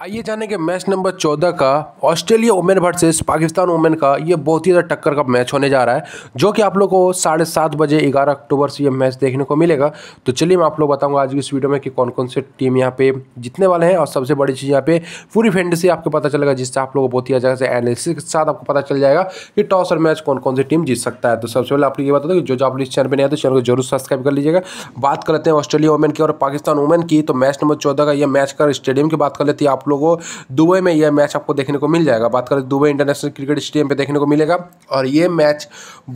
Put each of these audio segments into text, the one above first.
आइए जाने के मैच नंबर चौदह का Australia women versus Pakistan women का ये बहुत ही ज़्यादा टक्कर का मैच होने जा रहा है जो कि आप लोग को साढ़े सात बजे ग्यारह अक्टूबर से ये मैच देखने को मिलेगा तो चलिए मैं आप लोग बताऊंगा आज की इस वीडियो में कि कौन कौन से टीम यहाँ पे जीतने वाले हैं और सबसे बड़ी चीज़ यहाँ पे पूरी फेंडेसी आपको पता चलेगा जिससे आप लोगों को बहुत ही अच्छा से एनालिसिस के साथ आपको पता चल जाएगा कि टॉस और मैच कौन कौन सी टीम जीत सकता है तो सबसे पहले आप लोग ये बता दो जो जो आप लोग इस चैनल पर नहीं आते चैनल को जरूर सब्सक्राइब कर लीजिएगा बात कर लेते हैं ऑस्ट्रेलिया वुमेन की और पाकिस्तान वुमेन की तो मैच नंबर चौदह का यह मैच कर स्टेडियम की बात कर लेती है आप आप लोगों को दुबई में यह मैच आपको देखने को मिल जाएगा बात करें दुबई इंटरनेशनल क्रिकेट स्टेडियम पर देखने को मिलेगा और ये मैच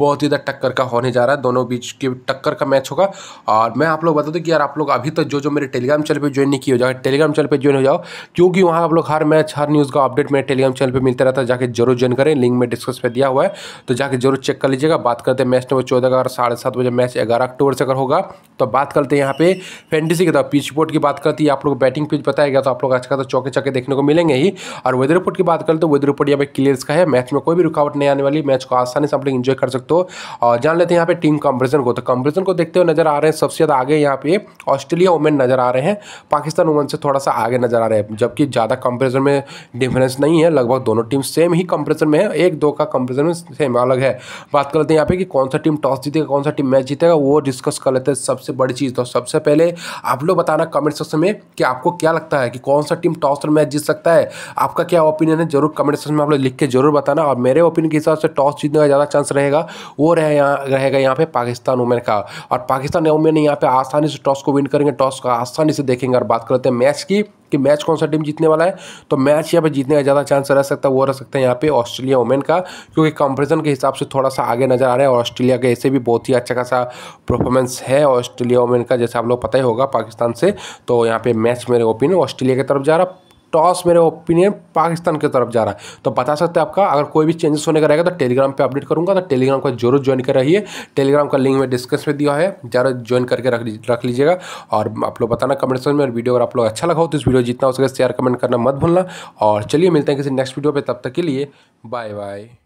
बहुत ही ज़्यादा टक्कर का होने जा रहा है दोनों बीच के टक्कर का मैच होगा और मैं आप लोग बता दूँ कि यार आप लोग अभी तक जो जो मेरे टेलीग्राम चैनल पर ज्वाइन नहीं किया जाए टेलीग्राम चैनल पर ज्वाइन हो जाओ क्योंकि वहाँ आप लोग हर मैच हर न्यूज़ का अपडेट मेरे टेलीग्राम चैनल पर मिलता रहता है जाकर जरूर ज्वाइन करें लिंक में डिस्कस पर दिया हुआ है तो जाकर जरूर चेक कर लीजिएगा बात करते हैं मैच नंबर चौदह का साढ़े सात बजे मैच ग्यारह अक्टूबर से अगर होगा तो बात करते हैं यहाँ पे फैंटेसी की तो पिच बोर्ड की बात करती है आप लोग बैटिंग पिच बताया गया तो आप लोग अच्छा खासा चौके जाके देखने को मिलेंगे ही और वेदर रिपोर्ट की बात करें तो वेदर रिपोर्ट यहाँ पे क्लियर का है मैच में कोई भी रुकावट नहीं आने वाली मैच को आसानी से आप लोग इन्जॉय कर सकते हो और जान लेते हैं यहाँ पे टीम कंपेरिजन को तो कंपेरिजन को देखते हुए नजर आ रहे हैं सबसे ज़्यादा आगे यहाँ पे ऑस्ट्रेलिया वुमेन नजर आ रहे हैं पाकिस्तान वुमेन से थोड़ा सा आगे नजर आ रहे हैं जबकि ज़्यादा कंपेरिजन में डिफरेंस नहीं है लगभग दोनों टीम सेम ही कंपेरिजन में है एक दो का कंपेरिजन में सेम अलग है बात कर लेते हैं यहाँ पे कि कौन सा टीम टॉस जीतेगा कौन सा टीम मैच जीतेगा वो डिस्कस कर लेते हैं सबसे बड़ी चीज़ तो सबसे पहले आप लोग बताना कमेंट सेक्शन में कि आपको क्या लगता है कि कौन सा टीम टॉस मैच जीत सकता है आपका क्या ओपिनियन है जरूर कमेंट सेक्शन में आप लोग लिख के जरूर बताना और मेरे ओपिनियन के हिसाब से टॉस जीतने का ज़्यादा चांस रहेगा वो रहे रहेगा यहाँ पे पाकिस्तान वुमेन का और पाकिस्तान वुमेन यहाँ पे आसानी से टॉस को विन करेंगे टॉस का आसानी से देखेंगे और बात करते हैं मैच की कि मैच कौन सा टीम जीतने वाला है तो मैच यहाँ पे जीतने का ज़्यादा चांस रह सकता है वो रह सकता है यहाँ पे ऑस्ट्रेलिया वुमेन का क्योंकि कंपेरिजन के हिसाब से थोड़ा सा आगे नजर आ रहा है ऑस्ट्रेलिया के ऐसे भी बहुत ही अच्छा खासा परफॉर्मेंस है ऑस्ट्रेलिया वुमेन का जैसे आप लोग पता ही होगा पाकिस्तान से तो यहाँ पर मैच मेरे ओपिनियन ऑस्ट्रेलिया की तरफ जा रहा टॉस मेरे ओपिनियन पाकिस्तान की तरफ जा रहा है तो बता सकते हैं आपका अगर कोई भी चेंजेस होने का रहेगा तो टेलीग्राम पर अपडेट करूँगा तो टेलीग्राम को जरूर ज्वाइन कर रही है टेलीग्राम का लिंक मैं डिस्क्रिप्शन में दिया है जरूर ज्वाइन करके रख रख लीजिएगा और आप लोग बताना कमेंट सेक्शन में और वीडियो अगर आप लोग अच्छा लगा हो तो इस वीडियो जितना हो सके शेयर कमेंट करना मत भूलना और चलिए मिलते हैं किसी नेक्स्ट वीडियो पर तब तक के लिए बाय बाय